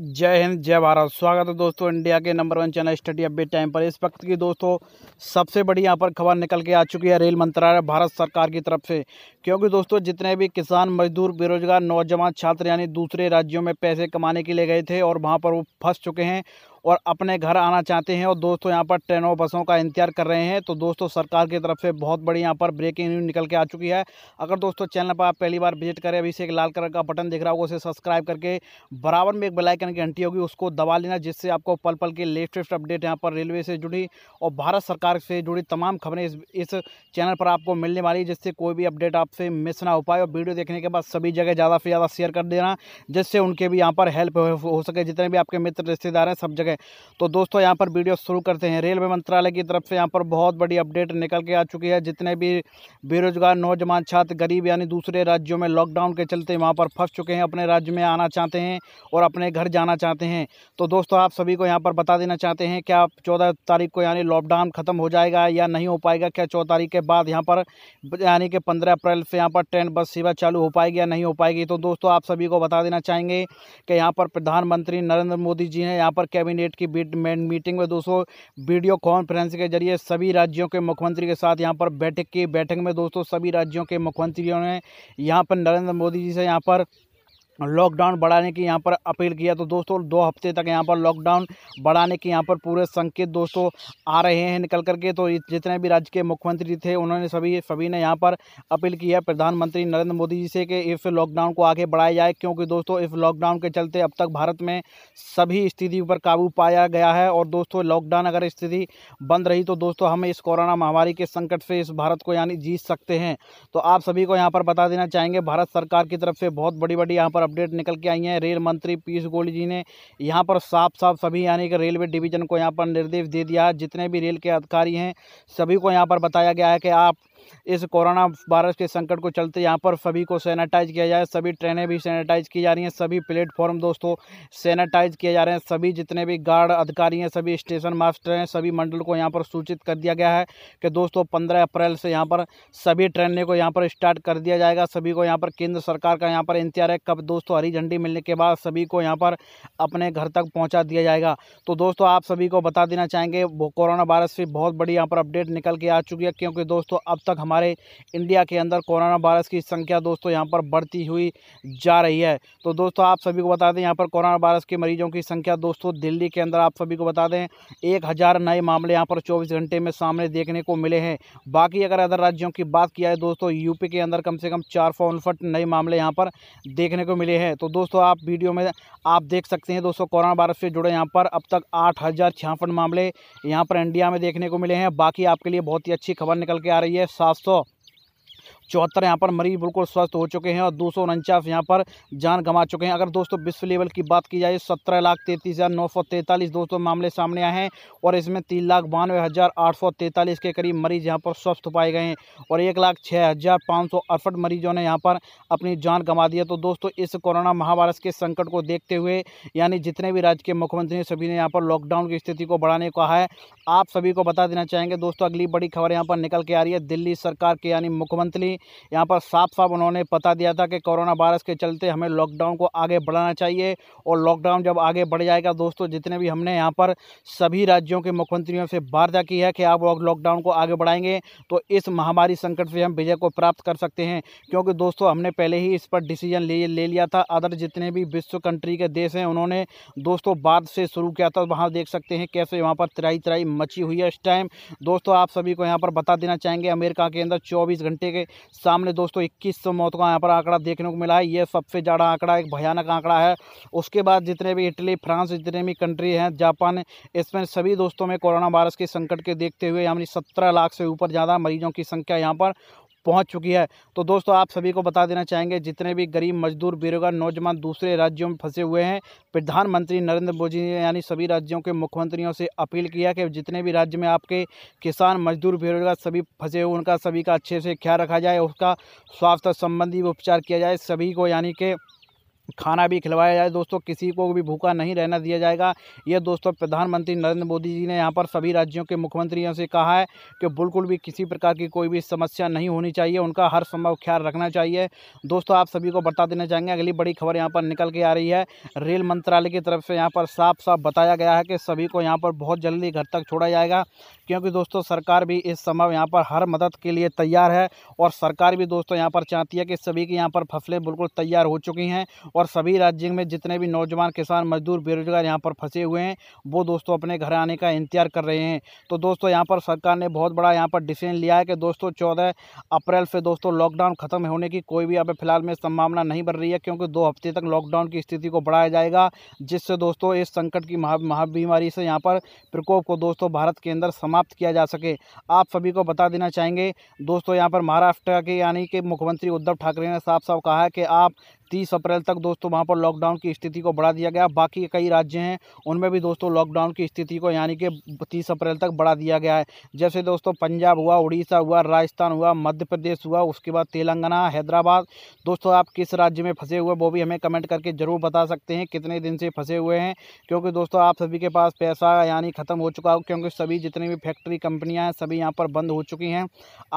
जय हिंद जय भारत स्वागत है दोस्तों इंडिया के number one channel study update time पर इस वक्त की दोस्तों सबसे बड़ी यहाँ पर खबर निकल के आ चुकी है रेल मंत्रालय भारत सरकार की तरफ से क्योंकि दोस्तों जितने भी किसान मजदूर बेरोजगार नौजवान छात्र यानी दूसरे राज्यों में पैसे कमाने के लिए गए थे और वहाँ पर वो फंस चुके हैं और अपने घर आना चाहते हैं और दोस्तों यहाँ पर ट्रेनों बसों का इंतजार कर रहे हैं तो दोस्तों सरकार की तरफ से बहुत बड़ी यहाँ पर ब्रेकिंग न्यूज निकल के आ चुकी है अगर दोस्तों चैनल पर आप पहली बार विजिट करें अभी से एक लाल कलर का बटन दिख रहा होगा उसे सब्सक्राइब करके बराबर में एक बेलाइकन की घंटी होगी उसको दबा लेना जिससे आपको पल पल के लेटेस्ट अपडेट यहाँ पर रेलवे से जुड़ी और भारत सरकार से जुड़ी तमाम खबरें इस इस चैनल पर आपको मिलने वाली जिससे कोई भी अपडेट आपसे मिस ना हो पाए और वीडियो देखने के बाद सभी जगह ज़्यादा से ज़्यादा शेयर कर देना जिससे उनके भी यहाँ पर हेल्प हो सके जितने भी आपके मित्र रिश्तेदार हैं सब जगह गए तो दोस्तों यहाँ पर वीडियो शुरू करते हैं रेलवे मंत्रालय की तरफ से यहाँ पर बहुत बड़ी अपडेट निकल के आ चुकी है जितने भी बेरोजगार नौजवान छात्र गरीब यानी दूसरे राज्यों में लॉकडाउन के चलते वहाँ पर फंस चुके हैं अपने राज्य में आना चाहते हैं और अपने घर जाना चाहते हैं तो दोस्तों आप सभी को यहाँ पर बता देना चाहते हैं क्या चौदह तारीख को यानी लॉकडाउन ख़त्म हो जाएगा या नहीं हो पाएगा क्या चौदह तारीख के बाद यहाँ पर यानी कि पंद्रह अप्रैल से यहाँ पर ट्रेन बस सेवा चालू हो पाएगी या नहीं हो पाएगी तो दोस्तों आप सभी को बता देना चाहेंगे कि यहाँ पर प्रधानमंत्री नरेंद्र मोदी जी ने यहाँ पर कैबिनेट कैबिनेट की मीटिंग में दोस्तों वीडियो कॉन्फ्रेंस के जरिए सभी राज्यों के मुख्यमंत्री के साथ यहाँ पर बैठक की बैठक में दोस्तों सभी राज्यों के मुख्यमंत्रियों ने यहाँ पर नरेंद्र मोदी जी से यहाँ पर लॉकडाउन बढ़ाने की यहाँ पर अपील किया तो दोस्तों दो हफ्ते तक यहाँ पर लॉकडाउन बढ़ाने के यहाँ पर पूरे संकेत दोस्तों आ रहे हैं निकल करके तो जितने भी राज्य के मुख्यमंत्री थे उन्होंने सभी सभी ने यहाँ पर अपील की है प्रधानमंत्री नरेंद्र मोदी जी से कि इस लॉकडाउन को आगे बढ़ाया जाए क्योंकि दोस्तों इस लॉकडाउन के चलते अब तक भारत में सभी स्थिति पर काबू पाया गया है और दोस्तों लॉकडाउन अगर स्थिति बंद रही तो दोस्तों हम इस कोरोना महामारी के संकट से इस भारत को यानी जीत सकते हैं तो आप सभी को यहाँ पर बता देना चाहेंगे भारत सरकार की तरफ से बहुत बड़ी बड़ी यहाँ पर अपडेट निकल के आई हैं रेल मंत्री पीयूष गोयल जी ने यहाँ पर साफ साफ सभी यानी कि रेलवे डिवीजन को यहाँ पर निर्देश दे दिया है जितने भी रेल के अधिकारी हैं सभी को यहाँ पर बताया गया है कि आप इस कोरोना वायरस के संकट को चलते यहाँ पर सभी को सैनिटाइज किया जाए सभी ट्रेनें भी सैनिटाइज की जा रही हैं सभी प्लेटफॉर्म दोस्तों सैनिटाइज किए जा रहे हैं सभी जितने भी गार्ड अधिकारी हैं सभी स्टेशन मास्टर हैं सभी मंडल को यहाँ पर सूचित कर दिया गया है कि दोस्तों पंद्रह अप्रैल से यहाँ पर सभी ट्रेनें को यहाँ पर स्टार्ट कर दिया जाएगा सभी को यहाँ पर केंद्र सरकार का यहाँ पर इंतजार है कब दोस्तों हरी झंडी मिलने के बाद सभी को यहाँ पर अपने घर तक पहुँचा दिया जाएगा तो दोस्तों आप सभी को बता देना चाहेंगे कोरोना वायरस से बहुत बड़ी यहाँ पर अपडेट निकल के आ चुकी है क्योंकि दोस्तों अब तक तक हमारे इंडिया के अंदर कोरोना वायरस की संख्या दोस्तों यहाँ पर बढ़ती हुई जा रही है तो दोस्तों आप सभी को बता दें यहाँ पर कोरोना वायरस के मरीजों की संख्या दोस्तों दिल्ली के अंदर आप सभी को बता दें एक नए मामले यहाँ पर चौबीस घंटे में सामने देखने को मिले हैं बाकी अगर अदर राज्यों की बात किया है दोस्तों यूपी के अंदर कम से कम चार नए मामले यहाँ पर देखने को मिले हैं तो दोस्तों आप वीडियो में आप देख सकते हैं दोस्तों कोरोना वायरस से जुड़े यहाँ पर अब तक आठ हजार मामले यहाँ पर इंडिया में देखने को मिले हैं बाकी आपके लिए बहुत ही अच्छी खबर निकल के आ रही है सात सौ चौहत्तर यहाँ पर मरीज बिल्कुल स्वस्थ हो चुके हैं और दो सौ उनचास यहाँ पर जान गंवा चुके हैं अगर दोस्तों विश्व लेवल की बात की जाए सत्रह लाख तैंतीस हज़ार नौ सौ तैंतालीस दोस्तों मामले सामने आए हैं और इसमें तीन लाख बानवे हज़ार आठ सौ तैंतालीस के करीब मरीज यहाँ पर स्वस्थ पाए गए हैं और एक लाख छः हज़ार पाँच सौ अड़सठ मरीजों ने यहाँ पर अपनी जान गंवा दी है तो दोस्तों इस कोरोना महावायरस के संकट को देखते हुए यानी जितने भी राज्य के मुख्यमंत्री हैं सभी ने यहाँ पर लॉकडाउन की स्थिति को बढ़ाने कहा है आप सभी को बता देना चाहेंगे दोस्तों अगली बड़ी खबर यहाँ पर निकल के आ रही है दिल्ली सरकार के यानी मुख्यमंत्री यहाँ पर साफ साफ उन्होंने पता दिया था कि कोरोना वायरस के चलते हमें लॉकडाउन को आगे बढ़ाना चाहिए और लॉकडाउन जब आगे बढ़ जाएगा दोस्तों जितने भी हमने यहाँ पर सभी राज्यों के मुख्यमंत्रियों से वार्ता की है कि आप लॉकडाउन को आगे बढ़ाएंगे तो इस महामारी संकट से हम विजय को प्राप्त कर सकते हैं क्योंकि दोस्तों हमने पहले ही इस पर डिसीजन ले ले लिया था अदर जितने भी विश्व कंट्री के देश हैं उन्होंने दोस्तों बाद से शुरू किया था वहाँ देख सकते हैं कैसे वहाँ पर तराई तराई मची हुई है इस टाइम दोस्तों आप सभी को यहाँ पर बता देना चाहेंगे अमेरिका के अंदर चौबीस घंटे के सामने दोस्तों इक्कीस सौ मौत का यहाँ पर आंकड़ा देखने को मिला है ये सबसे ज़्यादा आंकड़ा एक भयानक आंकड़ा है उसके बाद जितने भी इटली फ्रांस जितने भी कंट्री हैं जापान इसमें सभी दोस्तों में कोरोना वायरस के संकट के देखते हुए यानी सत्रह लाख से ऊपर ज़्यादा मरीजों की संख्या यहाँ पर पहुंच चुकी है तो दोस्तों आप सभी को बता देना चाहेंगे जितने भी गरीब मजदूर बेरोजगार नौजवान दूसरे राज्यों में फंसे हुए हैं प्रधानमंत्री नरेंद्र मोदी ने यानी सभी राज्यों के मुख्यमंत्रियों से अपील किया कि जितने भी राज्य में आपके किसान मजदूर बेरोजगार सभी फंसे हुए उनका सभी का अच्छे से ख्याल रखा जाए उसका स्वास्थ्य संबंधी उपचार किया जाए सभी को यानी कि खाना भी खिलवाया जाए दोस्तों किसी को भी भूखा नहीं रहना दिया जाएगा ये दोस्तों प्रधानमंत्री नरेंद्र मोदी जी ने यहाँ पर सभी राज्यों के मुख्यमंत्रियों से कहा है कि बिल्कुल भी किसी प्रकार की कोई भी समस्या नहीं होनी चाहिए उनका हर संभव ख्याल रखना चाहिए दोस्तों आप सभी को बता देना चाहेंगे अगली बड़ी खबर यहाँ पर निकल के आ रही है रेल मंत्रालय की तरफ से यहाँ पर साफ साफ बताया गया है कि सभी को यहाँ पर बहुत जल्दी घर तक छोड़ा जाएगा क्योंकि दोस्तों सरकार भी इस समय यहाँ पर हर मदद के लिए तैयार है और सरकार भी दोस्तों यहाँ पर चाहती है कि सभी की यहाँ पर फसलें बिल्कुल तैयार हो चुकी हैं और और सभी राज्य में जितने भी नौजवान किसान मजदूर बेरोजगार यहाँ पर फंसे हुए हैं वो दोस्तों अपने घर आने का इंतजार कर रहे हैं तो दोस्तों यहाँ पर सरकार ने बहुत बड़ा यहाँ पर डिसीजन लिया है कि दोस्तों चौदह अप्रैल से दोस्तों लॉकडाउन खत्म होने की कोई भी अब फिलहाल में संभावना नहीं बढ़ रही है क्योंकि दो हफ्ते तक लॉकडाउन की स्थिति को बढ़ाया जाएगा जिससे दोस्तों इस संकट की महाबीमारी से यहाँ पर प्रकोप को दोस्तों भारत के अंदर समाप्त किया जा सके आप सभी को बता देना चाहेंगे दोस्तों यहाँ पर महाराष्ट्र के यानी कि मुख्यमंत्री उद्धव ठाकरे ने साफ साफ कहा है कि आप तीस अप्रैल तक दोस्तों वहाँ पर लॉकडाउन की स्थिति को बढ़ा दिया गया बाकी कई राज्य हैं उनमें भी दोस्तों लॉकडाउन की स्थिति को यानी कि तीस अप्रैल तक बढ़ा दिया गया है जैसे दोस्तों पंजाब हुआ उड़ीसा हुआ राजस्थान हुआ मध्य प्रदेश हुआ उसके बाद तेलंगाना हैदराबाद दोस्तों आप किस राज्य में फंसे हुए वो भी हमें कमेंट करके ज़रूर बता सकते हैं कितने दिन से फंसे हुए हैं क्योंकि दोस्तों आप सभी के पास पैसा यानी ख़त्म हो चुका हो क्योंकि सभी जितनी भी फैक्ट्री कंपनियाँ हैं सभी यहाँ पर बंद हो चुकी हैं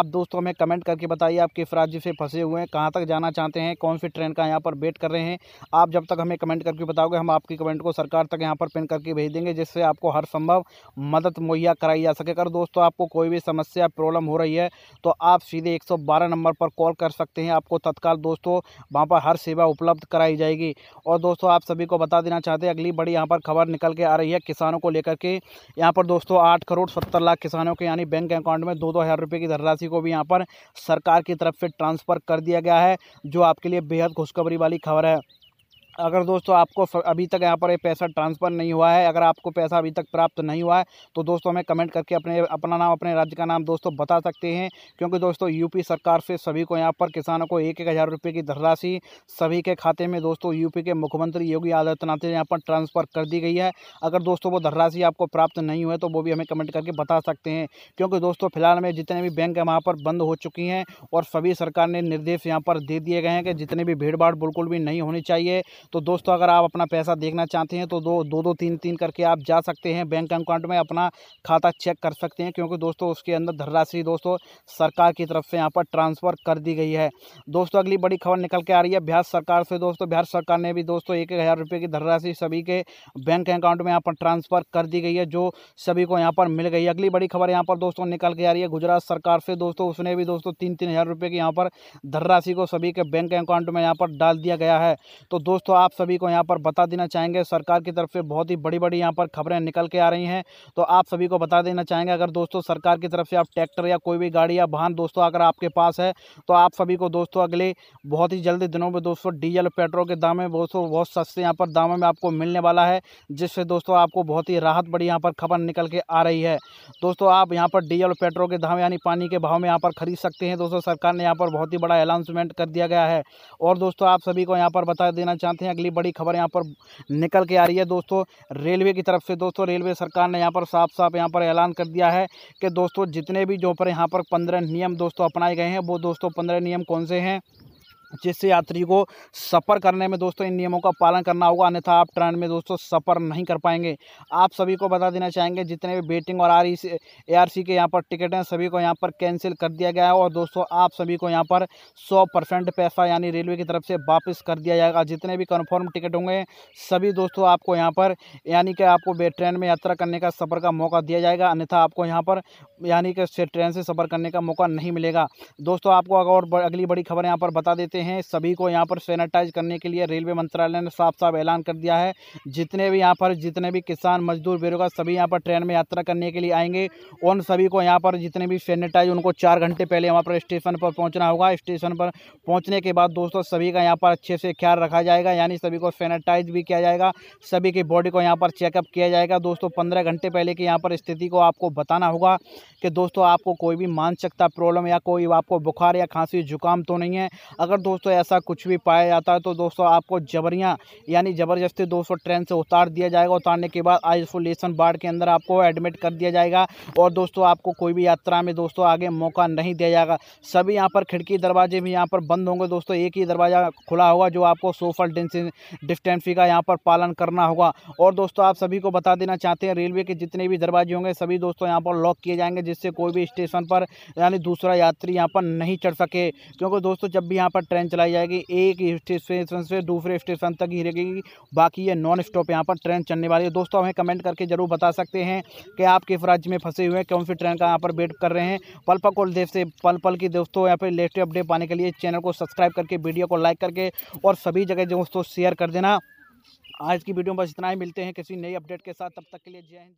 आप दोस्तों हमें कमेंट करके बताइए आप किस राज्य से फंसे हुए हैं कहाँ तक जाना चाहते हैं कौन सी ट्रेन का यहाँ यहाँ पर वेट कर रहे हैं आप जब तक हमें कमेंट करके बताओगे हम आपकी कमेंट को सरकार तक यहाँ पर पिन करके भेज देंगे जिससे आपको हर संभव मदद मुहैया कराई जा सके अगर दोस्तों आपको कोई भी समस्या प्रॉब्लम हो रही है तो आप सीधे एक नंबर पर कॉल कर सकते हैं आपको तत्काल दोस्तों वहाँ पर हर सेवा उपलब्ध कराई जाएगी और दोस्तों आप सभी को बता देना चाहते हैं अगली बड़ी यहाँ पर खबर निकल के आ रही है किसानों को लेकर के यहाँ पर दोस्तों आठ करोड़ सत्तर लाख किसानों के यानी बैंक अकाउंट में दो दो हज़ार रुपये की धनराशि को भी यहाँ पर सरकार की तरफ से ट्रांसफ़र कर दिया गया है जो आपके लिए बेहद खुशखबर खुशखबरी वाली खबर है अगर दोस्तों आपको अभी तक यहाँ पर ये पैसा ट्रांसफ़र नहीं हुआ है अगर आपको पैसा अभी तक प्राप्त नहीं हुआ है तो दोस्तों हमें कमेंट करके अपने अपना नाम अपने राज्य का नाम दोस्तों बता सकते हैं क्योंकि दोस्तों यूपी सरकार से सभी को यहाँ पर किसानों को एक एक हज़ार रुपये की धनराशि सभी के खाते में दोस्तों यूपी के मुख्यमंत्री योगी आदित्यनाथ ने यहाँ पर ट्रांसफ़र कर दी गई है अगर दोस्तों वो धनराशि आपको प्राप्त नहीं हुआ तो वो भी हमें कमेंट करके बता सकते हैं क्योंकि दोस्तों फिलहाल में जितने भी बैंक हैं वहाँ पर बंद हो चुकी हैं और सभी सरकार ने निर्देश यहाँ पर दे दिए गए हैं कि जितने भी भीड़ बिल्कुल भी नहीं होनी चाहिए तो दोस्तों अगर आप अपना पैसा देखना चाहते हैं तो दो दो दो तीन तीन करके आप जा सकते हैं बैंक अकाउंट में अपना खाता चेक कर सकते हैं क्योंकि दोस्तों उसके अंदर धनराशि दोस्तों सरकार की तरफ से यहाँ पर ट्रांसफ़र कर दी गई है दोस्तों अगली बड़ी खबर निकल के आ रही है बिहार सरकार से दोस्तों बिहार सरकार ने भी दोस्तों एक हज़ार रुपये की धनराशि सभी के बैंक अकाउंट में यहाँ पर ट्रांसफ़र कर दी गई है जो सभी को यहाँ पर मिल गई है अगली बड़ी खबर यहाँ पर दोस्तों निकल के आ रही है गुजरात सरकार से दोस्तों उसने भी दोस्तों तीन तीन हज़ार रुपये की यहाँ पर धनराशि को सभी के बैंक अकाउंट में यहाँ पर डाल दिया गया है तो दोस्तों आप सभी को यहाँ पर बता देना चाहेंगे सरकार की तरफ से बहुत ही बड़ी बड़ी यहाँ पर खबरें निकल के आ रही हैं तो आप सभी को बता देना चाहेंगे अगर दोस्तों सरकार की तरफ से आप ट्रैक्टर या कोई भी गाड़ी या वाहन दोस्तों अगर आपके पास है तो आप सभी को दोस्तों अगले बहुत ही जल्दी दिनों में दोस्तों डीजल पेट्रोल के दाम में दोस्तों बहुत सस्ते यहाँ पर दामों में आपको मिलने वाला है जिससे दोस्तों आपको बहुत ही राहत बड़ी यहाँ पर खबर निकल के आ रही है दोस्तों आप यहाँ पर डीजल पेट्रोल के दाम यानी पानी के भाव में यहाँ पर खरीद सकते हैं दोस्तों सरकार ने यहाँ पर बहुत ही बड़ा अनाउंसमेंट कर दिया गया है और दोस्तों आप सभी को यहाँ पर बता देना चाहते हैं हैं अगली बड़ी खबर यहाँ पर निकल के आ रही है दोस्तों रेलवे की तरफ से दोस्तों रेलवे सरकार ने यहाँ पर साफ साफ यहाँ पर ऐलान कर दिया है कि दोस्तों जितने भी जो पर यहाँ पर पंद्रह नियम दोस्तों अपनाए गए हैं वो दोस्तों पंद्रह नियम कौन से हैं जिससे यात्री को सफ़र करने में दोस्तों इन नियमों का पालन करना होगा अन्यथा आप ट्रेन में दोस्तों सफ़र नहीं कर पाएंगे आप सभी को बता देना चाहेंगे जितने भी बेटिंग और आर ए आर सी के यहाँ पर टिकट हैं सभी को यहाँ पर कैंसिल कर दिया गया है और दोस्तों आप सभी को यहाँ पर सौ परसेंट पैसा यानी रेलवे की तरफ से वापस कर दिया जाएगा जितने भी कन्फर्म टिकट होंगे सभी दोस्तों आपको यहाँ पर यानी कि आपको ट्रेन में यात्रा करने का सफ़र का मौका दिया जाएगा अन्यथा आपको यहाँ पर यानी कि ट्रेन से सफ़र करने का मौका नहीं मिलेगा दोस्तों आपको और अगली बड़ी खबर यहाँ पर बता देते रहते हैं सभी को यहाँ पर सैनिटाइज करने के लिए रेलवे मंत्रालय ने साफ साफ ऐलान कर दिया है जितने भी यहाँ पर जितने भी किसान मजदूर बेरोजगार सभी यहाँ पर ट्रेन में यात्रा करने के लिए आएंगे उन सभी को यहाँ पर जितने भी सैनिटाइज उनको चार घंटे पहले वहाँ पर स्टेशन पर पहुँचना होगा स्टेशन पर पहुँचने के बाद दोस्तों सभी का यहाँ पर अच्छे से ख्याल रखा जाएगा यानी सभी को सैनिटाइज भी किया जाएगा सभी की बॉडी को यहाँ पर चेकअप किया जाएगा दोस्तों पंद्रह घंटे पहले की यहाँ पर स्थिति को आपको बताना होगा कि दोस्तों आपको कोई भी मानसिकता प्रॉब्लम या कोई आपको बुखार या खांसी जुकाम तो नहीं है अगर दोस्तों ऐसा कुछ भी पाया जाता है तो दोस्तों आपको जबरियाँ यानी ज़बरदस्ती दोस्तों ट्रेन से उतार दिया जाएगा उतारने के बाद आइसोलेशन वार्ड के अंदर आपको एडमिट कर दिया जाएगा और दोस्तों आपको कोई भी यात्रा में दोस्तों आगे मौका नहीं दिया जाएगा सभी यहाँ पर खिड़की दरवाजे भी यहाँ पर बंद होंगे दोस्तों एक ही दरवाज़ा खुला होगा जो आपको सोशल डिस्टेंसी का यहाँ पर पालन करना होगा और दोस्तों आप सभी को बता देना चाहते हैं रेलवे के जितने भी दरवाजे होंगे सभी दोस्तों यहाँ पर लॉक किए जाएंगे जिससे कोई भी स्टेशन पर यानी दूसरा यात्री यहाँ पर नहीं चढ़ सके क्योंकि दोस्तों जब भी यहाँ पर ट्रेन चलाई जाएगी एक स्टेशन से दूसरे स्टेशन तक ही रहेगी बाकी ये नॉन स्टॉप यहाँ पर ट्रेन चलने वाली है दोस्तों हमें कमेंट करके ज़रूर बता सकते हैं कि आप किस राज्य में फंसे हुए हैं कौन सी ट्रेन का यहाँ पर वेट कर रहे हैं पल पल को देव से पल पल की दोस्तों यहाँ पर लेटेस्ट अपडेट पाने के लिए चैनल को सब्सक्राइब करके वीडियो को लाइक करके और सभी जगह दोस्तों शेयर कर देना आज की वीडियो में बस इतना ही मिलते हैं किसी नई अपडेट के साथ तब तक के लिए जय हिंद